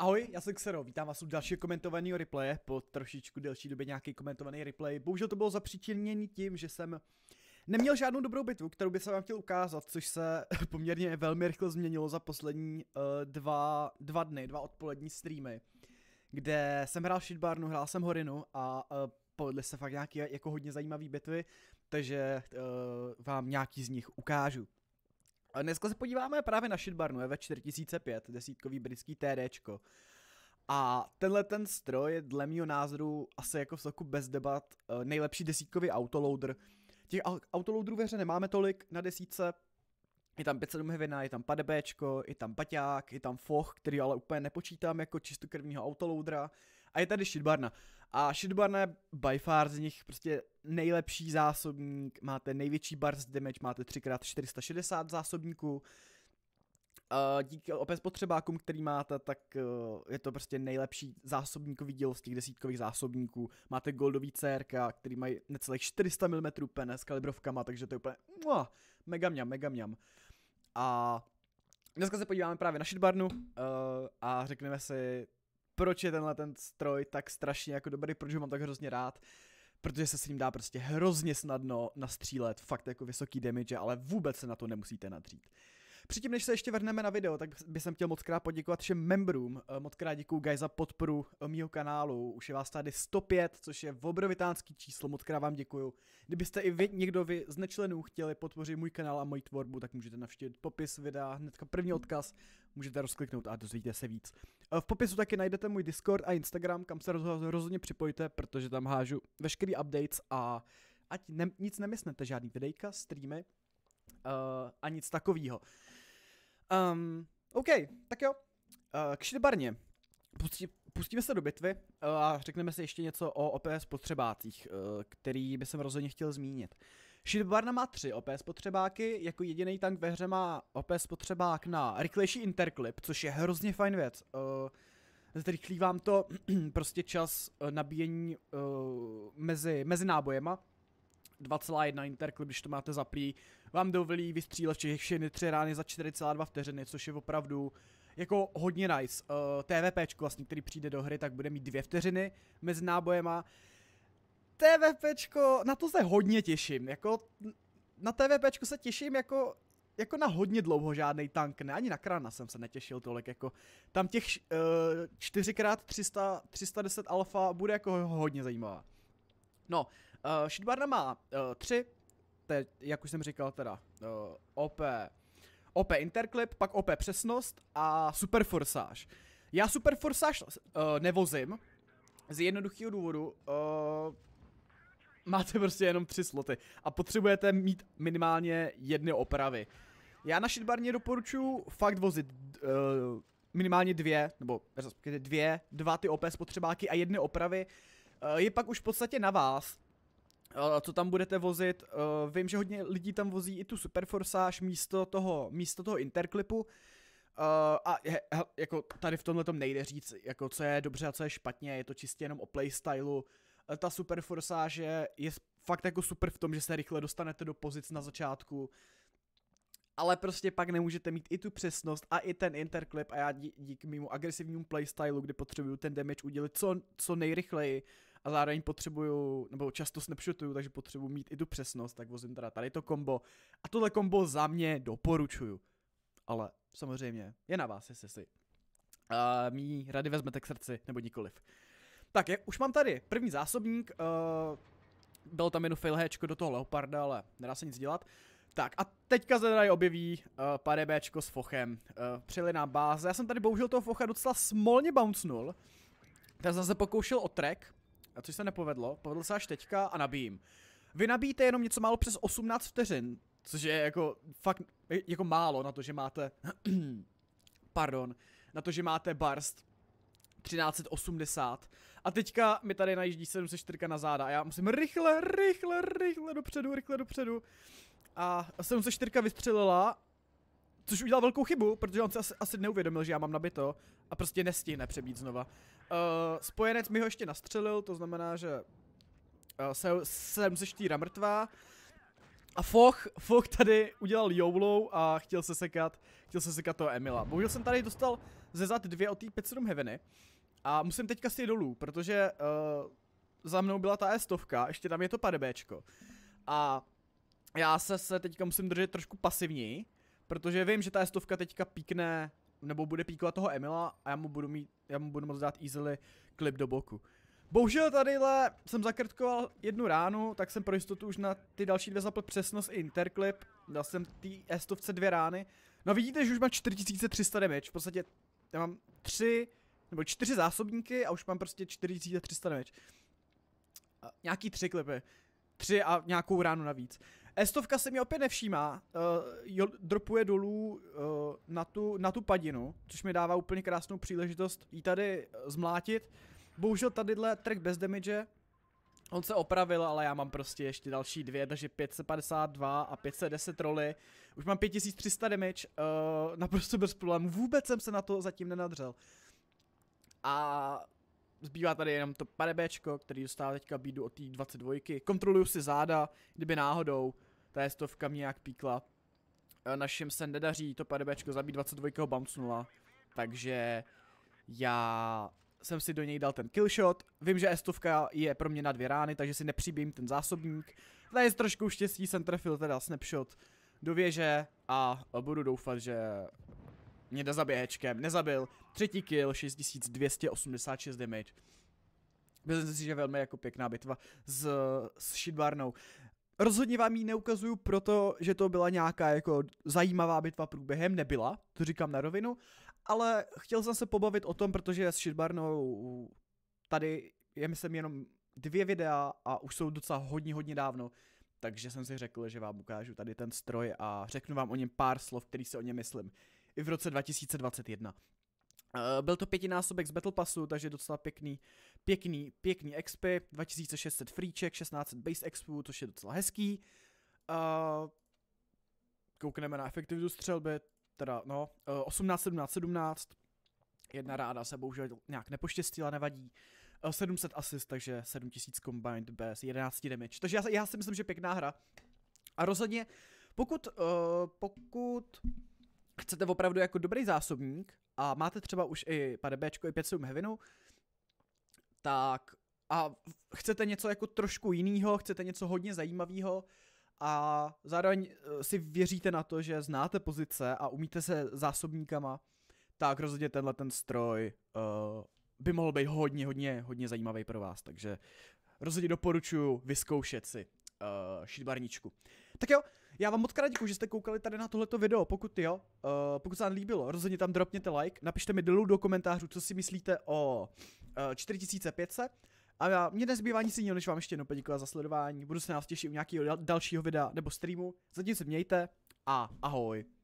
Ahoj, já jsem Xero, vítám vás u dalšího komentovaného replaye, po trošičku delší době nějaký komentovaný replay. Bohužel to bylo zapříčiněný tím, že jsem neměl žádnou dobrou bitvu, kterou bych se vám chtěl ukázat, což se poměrně velmi rychle změnilo za poslední uh, dva, dva dny, dva odpolední streamy, kde jsem hrál Shitbarnu, hrál jsem Horinu a uh, povedly se fakt nějaké jako hodně zajímavé bitvy, takže uh, vám nějaký z nich ukážu dneska se podíváme právě na Shitbarnu EV4005, desítkový britský TDčko. A tenhle ten stroj je dle mého názoru asi jako v soku bez debat eh, nejlepší desítkový autoloader. Těch autoloaderů ve hře nemáme tolik na desítce, je tam 57 Hevina, je tam Padebéčko, je tam Paťák, je tam Foch, který ale úplně nepočítám jako čistokrvního autoloadera. A je tady Shitbarna. A Shitbarna je by far z nich prostě nejlepší zásobník, máte největší bars damage, máte 3x460 zásobníků. Uh, díky opět potřebákům, který máte, tak uh, je to prostě nejlepší zásobníkový díl z těch desítkových zásobníků. Máte goldový CRK, který mají necelých 400 mm pene s kalibrovkama, takže to je úplně muah, mega mňam, mega mňam. A dneska se podíváme právě na shitbarnu uh, eh, a řekneme si, proč je tenhle ten stroj tak strašně jako dobrý, proč ho mám tak hrozně rád protože se s ním dá prostě hrozně snadno nastřílet fakt jako vysoký damage, ale vůbec se na to nemusíte nadřít. Předtím, než se ještě vrhneme na video, tak bych chtěl moc krát poděkovat všem membrům. Eh, moc krát děkuju guys za podporu eh, mýho kanálu. Už je vás tady 105, což je obrovitánský číslo. Moc krát vám děkuju. Kdybyste i vy, někdo vy z nečlenů chtěli podpořit můj kanál a moji tvorbu, tak můžete navštívit popis videa, hnedka první odkaz, můžete rozkliknout a dozvíte se víc. Eh, v popisu taky najdete můj Discord a Instagram, kam se rozhodně připojte, protože tam hážu veškerý updates a ať ne, nic nemyslete, žádný videjka, streamy, Uh, a nic takového. Um, OK, tak jo. Uh, k Šilbarně. Pustí, pustíme se do bitvy eh, a řekneme si ještě něco o OP spotřebácích, uh, eh, který by jsem rozhodně chtěl zmínit. Shilbarna má tři OP spotřebáky, jako jediný tank ve hře má OP spotřebák na rychlejší interklip, což je hrozně fajn věc. Uh, zrychlí vám to prostě čas nabíjení uh, mezi, mezi nábojema, 2,1 interklip, když to máte zaplý, vám dovolí vystřílet těch všechny tři rány za 4,2 vteřiny, což je opravdu jako hodně nice. Uh, eh, TVPčko vlastně, který přijde do hry, tak bude mít dvě vteřiny mezi nábojema. TVPčko, na to se hodně těším, jako na TVPčko se těším jako jako na hodně dlouho žádný tank, ne, ani na Krana jsem se netěšil tolik, jako tam těch uh, 4 x 310 alfa bude jako hodně zajímavá. No, Uh, Shitbarna má uh, tři, je, jak už jsem říkal teda, uh, eh, OP, OP Interclip, pak OP Přesnost a Super Forsage. Já Super Forsage uh, nevozím, z jednoduchého důvodu, uh, máte prostě jenom tři sloty a potřebujete mít minimálně jedny opravy. Já na shitbarně doporučuji fakt vozit uh, minimálně dvě, nebo dvě, dva ty OP spotřebáky a jedny opravy. je pak už v podstatě na vás, co tam budete vozit. Eh, vím, že hodně lidí tam vozí i tu superforsáž místo toho, místo toho Interklipu. Eh, a jako tady v tomhle tom nejde říct, jako co je dobře a co je špatně, je to čistě jenom o playstylu. Eh, ta superforsáž je, je fakt jako super v tom, že se rychle dostanete do pozic na začátku, ale prostě pak nemůžete mít i tu přesnost a i ten interklip a já dí, díky mému agresivnímu playstylu, kdy potřebuju ten damage udělit co, co nejrychleji, a zároveň potřebuju, nebo často snapshotuju, takže potřebuju mít i tu přesnost, tak vozím teda tady to kombo. A tohle kombo za mě doporučuju. Ale samozřejmě je na vás, jestli si uh, mý rady vezmete k srdci, nebo nikoliv. Tak, je, už mám tady první zásobník, uh, eh, byl tam jen failhéčko do toho Leoparda, ale nedá se nic dělat. Tak a teďka tady objeví uh, eh, PDBčko s Fochem. Uh, přijeli na báze, já jsem tady bohužel toho Focha docela smolně bouncnul. Tak jsem se pokoušel o track, a což se nepovedlo, povedlo se až teďka a nabijím. Vy nabíjíte jenom něco málo přes 18 vteřin, což je jako fakt jako málo na to, že máte, pardon, na to, že máte barst 1380. A teďka mi tady najíždí 704 na záda a já musím rychle, rychle, rychle dopředu, rychle dopředu. A 704 vystřelila Což udělal velkou chybu, protože on se asi, asi neuvědomil, že já mám nabito a prostě nestihne přebít znova. Uh, spojenec mi ho ještě nastřelil, to znamená, že uh, se, jsem se štíra mrtvá. A Foch, Foch tady udělal joulou a chtěl se sekat, chtěl se sekat toho Emila. Bohužel jsem tady dostal ze zad dvě od té 7 Heaveny. A musím teďka si dolů, protože uh, za mnou byla ta estovka, ještě tam je to padebéčko. A já se, se teďka musím držet trošku pasivněji, Protože vím, že ta stovka teďka píkne, nebo bude píkovat toho Emila a já mu budu, mít, já mu budu moc dát easily klip do boku. Bohužel tadyhle jsem zakrtkoval jednu ránu, tak jsem pro jistotu už na ty další dvě zapl přesnost i interklip. Dal jsem ty estovce dvě rány. No vidíte, že už mám 4300 damage, v podstatě já mám tři nebo čtyři zásobníky a už mám prostě 4300 damage. A nějaký tři klipy tři a nějakou ránu navíc. Estovka se mi opět nevšímá, uh, eh, jo, dropuje dolů uh, na, tu, na tu padinu, což mi dává úplně krásnou příležitost jí tady eh, zmlátit. Bohužel tadyhle trek bez damage, on se opravil, ale já mám prostě ještě další dvě, takže 552 a 510 roly. Už mám 5300 damage, uh, naprosto bez problémů, vůbec jsem se na to zatím nenadřel. A Zbývá tady jenom to padebečko, který dostává teďka bídu od té 22. Kontroluju si záda, kdyby náhodou ta je stovka mě nějak píkla. E, Našim se nedaří to padebečko zabít 22. bouncnula, takže já jsem si do něj dal ten killshot. Vím, že estovka je pro mě na dvě rány, takže si nepřibím ten zásobník. Tady je trošku štěstí jsem trefil teda snapshot do věže a budu doufat, že mě nezabije hečkem. Nezabil, Třetí kill, 6286 damage. Myslím si, že velmi jako pěkná bitva s, s Shidbarnou. Rozhodně vám ji neukazuju proto, že to byla nějaká jako zajímavá bitva průběhem, nebyla, to říkám na rovinu, ale chtěl jsem se pobavit o tom, protože s Shitbarnou tady je myslím jenom dvě videa a už jsou docela hodně, hodně dávno, takže jsem si řekl, že vám ukážu tady ten stroj a řeknu vám o něm pár slov, který si o něm myslím. I v roce 2021. Eh, byl to pětinásobek z Battle Passu, takže docela pěkný, pěkný, pěkný XP, 2600 freeček, 1600 base XP, což je docela hezký. Uh, koukneme na efektivitu střelby, teda no, 18, 17, 17. Jedna ráda se bohužel nějak nepoštěstila, nevadí. 700 eh, assist, takže 7000 combined bez 11 damage. Takže já, já si myslím, že pěkná hra. A rozhodně, pokud, uh, pokud chcete opravdu jako dobrý zásobník a máte třeba už i 5 i 5 Heavenu, tak a chcete něco jako trošku jiného, chcete něco hodně zajímavého a zároveň eh, si věříte na to, že znáte pozice a umíte se zásobníkama, tak rozhodně tenhle ten stroj uh, by mohl být hodně, hodně, hodně zajímavý pro vás, takže rozhodně doporučuji vyzkoušet si uh, eh, šitbarničku. Tak jo, já vám moc krát děkuji, že jste koukali tady na tohleto video. Pokud jo, uh, pokud se vám líbilo, rozhodně tam dropněte like, napište mi dolů do komentářů, co si myslíte o uh, eh, 4500. A já, mě nezbývá nic jiného, než vám ještě jednou poděkovat za sledování. Budu se na vás těšit u nějakého dalšího videa nebo streamu. Zatím se mějte a ahoj.